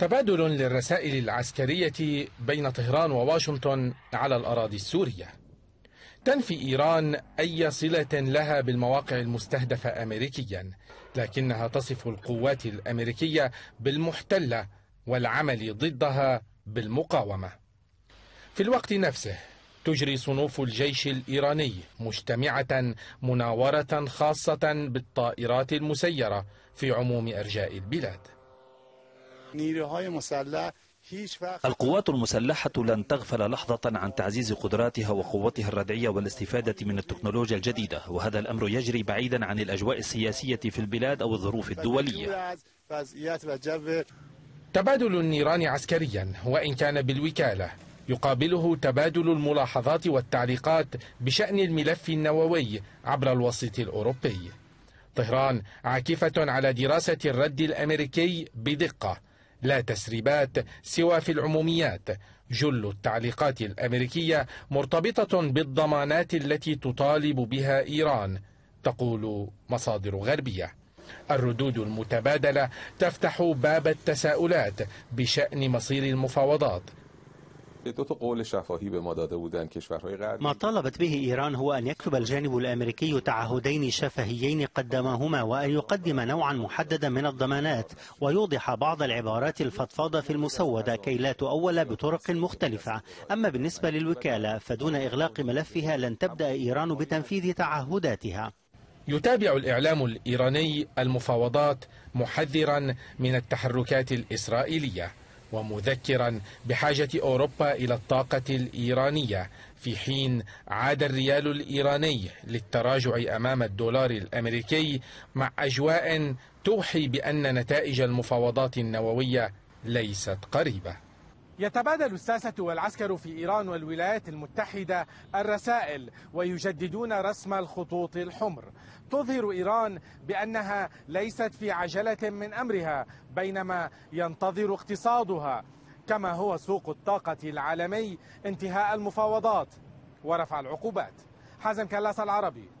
تبادل للرسائل العسكرية بين طهران وواشنطن على الأراضي السورية تنفي إيران أي صلة لها بالمواقع المستهدفة أمريكيا لكنها تصف القوات الأمريكية بالمحتلة والعمل ضدها بالمقاومة في الوقت نفسه تجري صنوف الجيش الإيراني مجتمعة مناورة خاصة بالطائرات المسيرة في عموم أرجاء البلاد القوات المسلحة لن تغفل لحظة عن تعزيز قدراتها وقوتها الردعية والاستفادة من التكنولوجيا الجديدة وهذا الأمر يجري بعيدا عن الأجواء السياسية في البلاد أو الظروف الدولية تبادل النيران عسكريا وإن كان بالوكالة يقابله تبادل الملاحظات والتعليقات بشأن الملف النووي عبر الوسيط الأوروبي طهران عاكفة على دراسة الرد الأمريكي بدقة لا تسريبات سوى في العموميات جل التعليقات الأمريكية مرتبطة بالضمانات التي تطالب بها إيران تقول مصادر غربية الردود المتبادلة تفتح باب التساؤلات بشأن مصير المفاوضات ما طالبت به إيران هو أن يكتب الجانب الأمريكي تعهدين شفهيين قدمهما وأن يقدم نوعا محددا من الضمانات ويوضح بعض العبارات الفضفاضة في المسودة كي لا تؤول بطرق مختلفة أما بالنسبة للوكالة فدون إغلاق ملفها لن تبدأ إيران بتنفيذ تعهداتها يتابع الإعلام الإيراني المفاوضات محذرا من التحركات الإسرائيلية ومذكرا بحاجة أوروبا إلى الطاقة الإيرانية في حين عاد الريال الإيراني للتراجع أمام الدولار الأمريكي مع أجواء توحي بأن نتائج المفاوضات النووية ليست قريبة يتبادل الساسة والعسكر في إيران والولايات المتحدة الرسائل ويجددون رسم الخطوط الحمر تظهر إيران بأنها ليست في عجلة من أمرها بينما ينتظر اقتصادها كما هو سوق الطاقة العالمي انتهاء المفاوضات ورفع العقوبات حازم كلاس العربي